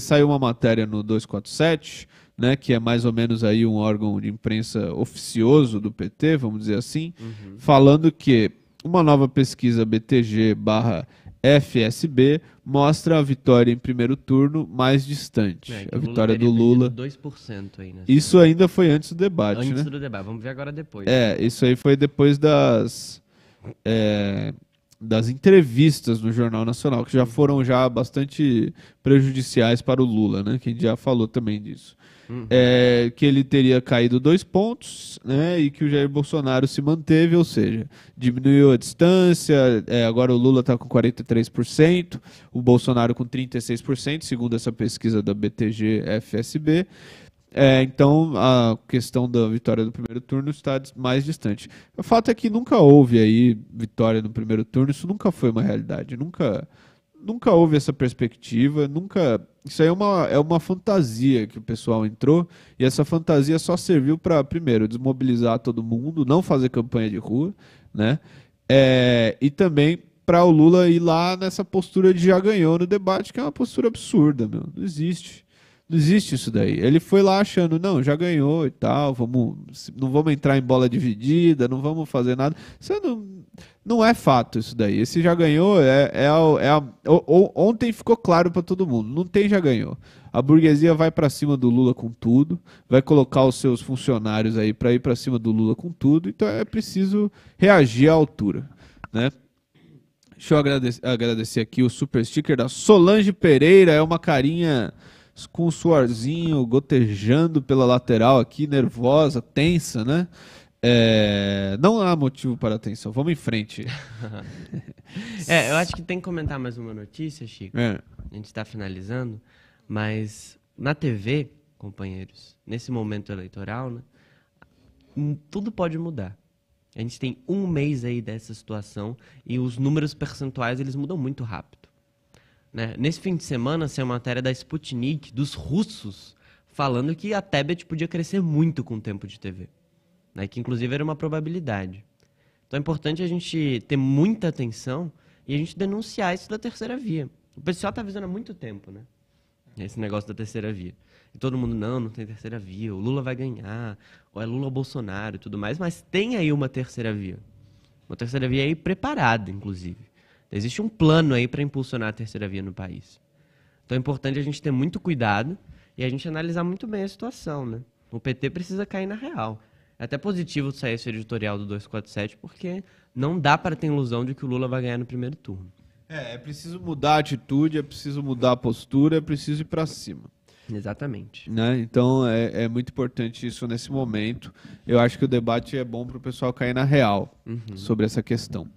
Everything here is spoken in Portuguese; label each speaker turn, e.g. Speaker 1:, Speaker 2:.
Speaker 1: saiu uma matéria no 247, né, que é mais ou menos aí um órgão de imprensa oficioso do PT, vamos dizer assim, uhum. falando que uma nova pesquisa BTG barra FSB mostra a vitória em primeiro turno mais distante. É, a vitória do Lula. 2% aí isso ainda foi antes do debate. Antes né? do debate, vamos ver agora depois. É, isso aí foi depois das. É das entrevistas no Jornal Nacional, que já foram já bastante prejudiciais para o Lula, né? Que a gente já falou também disso. Uhum. É, que ele teria caído dois pontos, né? E que o Jair Bolsonaro se manteve, ou seja, diminuiu a distância. É, agora o Lula está com 43%, o Bolsonaro com 36%, segundo essa pesquisa da BTG FSB. É, então a questão da vitória do primeiro turno está mais distante. O fato é que nunca houve aí vitória no primeiro turno, isso nunca foi uma realidade, nunca, nunca houve essa perspectiva, nunca. Isso aí é uma, é uma fantasia que o pessoal entrou e essa fantasia só serviu para primeiro desmobilizar todo mundo, não fazer campanha de rua, né? É, e também para o Lula ir lá nessa postura de já ganhou no debate, que é uma postura absurda, meu, não existe não existe isso daí. Ele foi lá achando, não, já ganhou e tal, vamos, não vamos entrar em bola dividida, não vamos fazer nada. Isso não, não é fato isso daí. Esse já ganhou é, é, a, é a, ontem ficou claro para todo mundo, não tem já ganhou. A burguesia vai para cima do Lula com tudo, vai colocar os seus funcionários aí para ir para cima do Lula com tudo, então é preciso reagir à altura, né? Deixa eu agradecer, agradecer aqui o super sticker da Solange Pereira, é uma carinha com o suorzinho gotejando pela lateral aqui, nervosa, tensa, né? É, não há motivo para atenção, vamos em frente.
Speaker 2: é, eu acho que tem que comentar mais uma notícia, Chico. É. A gente está finalizando, mas na TV, companheiros, nesse momento eleitoral, né, hum, tudo pode mudar. A gente tem um mês aí dessa situação e os números percentuais eles mudam muito rápido. Né? Nesse fim de semana, saiu uma matéria da Sputnik, dos russos, falando que a Tebet podia crescer muito com o tempo de TV. Né? Que, inclusive, era uma probabilidade. Então, é importante a gente ter muita atenção e a gente denunciar isso da terceira via. O pessoal está avisando há muito tempo, né? Esse negócio da terceira via. E todo mundo, não, não tem terceira via, o Lula vai ganhar, ou é Lula ou Bolsonaro e tudo mais, mas tem aí uma terceira via. Uma terceira via aí preparada, inclusive. Existe um plano aí para impulsionar a terceira via no país. Então é importante a gente ter muito cuidado e a gente analisar muito bem a situação, né? O PT precisa cair na real. É até positivo sair esse editorial do 247, porque não dá para ter ilusão de que o Lula vai ganhar no primeiro turno.
Speaker 1: É, é preciso mudar a atitude, é preciso mudar a postura, é preciso ir para
Speaker 2: cima. Exatamente.
Speaker 1: Né? Então é, é, muito importante isso nesse momento. Eu acho que o debate é bom para o pessoal cair na real uhum. sobre essa questão.